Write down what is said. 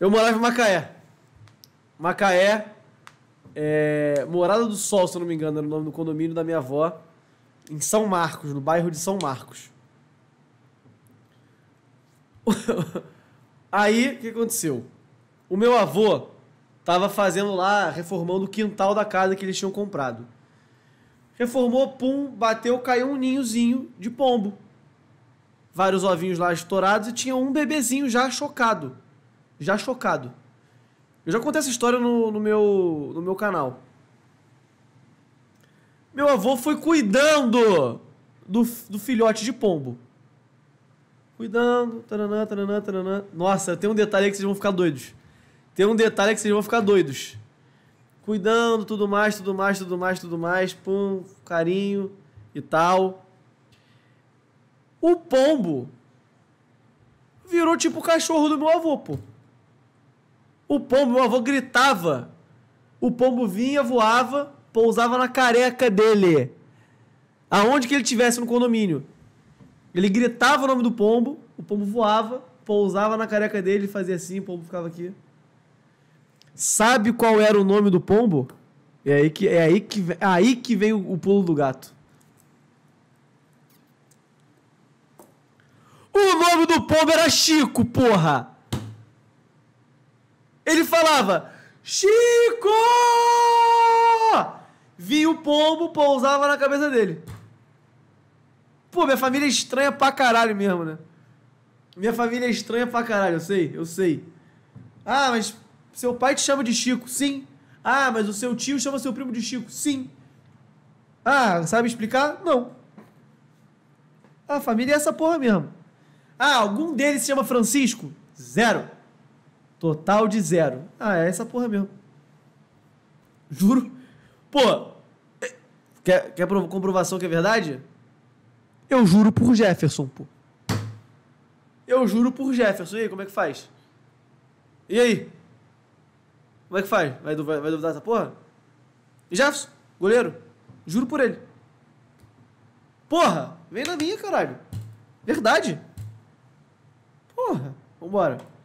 Eu morava em Macaé. Macaé, é, Morada do Sol, se eu não me engano, era o nome do condomínio da minha avó, em São Marcos, no bairro de São Marcos. Aí, o que aconteceu? O meu avô tava fazendo lá, reformando o quintal da casa que eles tinham comprado. Reformou, pum, bateu, caiu um ninhozinho de pombo. Vários ovinhos lá estourados e tinha um bebezinho já chocado já chocado. Eu já contei essa história no, no, meu, no meu canal. Meu avô foi cuidando do, do filhote de pombo. Cuidando, taranã, taranã, taranã. Nossa, tem um detalhe aí que vocês vão ficar doidos. Tem um detalhe aí que vocês vão ficar doidos. Cuidando, tudo mais, tudo mais, tudo mais, tudo mais. Pum, carinho e tal. O pombo virou tipo o cachorro do meu avô, pô. O pombo, meu avô gritava. O pombo vinha, voava, pousava na careca dele. Aonde que ele tivesse no condomínio. Ele gritava o nome do pombo, o pombo voava, pousava na careca dele, fazia assim, o pombo ficava aqui. Sabe qual era o nome do pombo? É aí que, é aí que, é aí que vem o, o pulo do gato. O nome do pombo era Chico, porra! Ele falava: Chico! vi o pombo, pousava na cabeça dele. Pô, minha família é estranha pra caralho mesmo, né? Minha família é estranha pra caralho, eu sei, eu sei. Ah, mas seu pai te chama de Chico? Sim. Ah, mas o seu tio chama seu primo de Chico? Sim. Ah, sabe explicar? Não. A família é essa porra mesmo. Ah, algum deles se chama Francisco? Zero. Total de zero. Ah, é essa porra mesmo. Juro. Pô, é- quer, quer comprovação que é verdade? Eu juro por Jefferson, pô. Eu juro por Jefferson. E aí, como é que faz? E aí? Como é que faz? Vai, vai, vai duvidar dessa porra? Jefferson, goleiro, juro por ele. Porra, vem na minha, caralho. Verdade. Porra, vambora.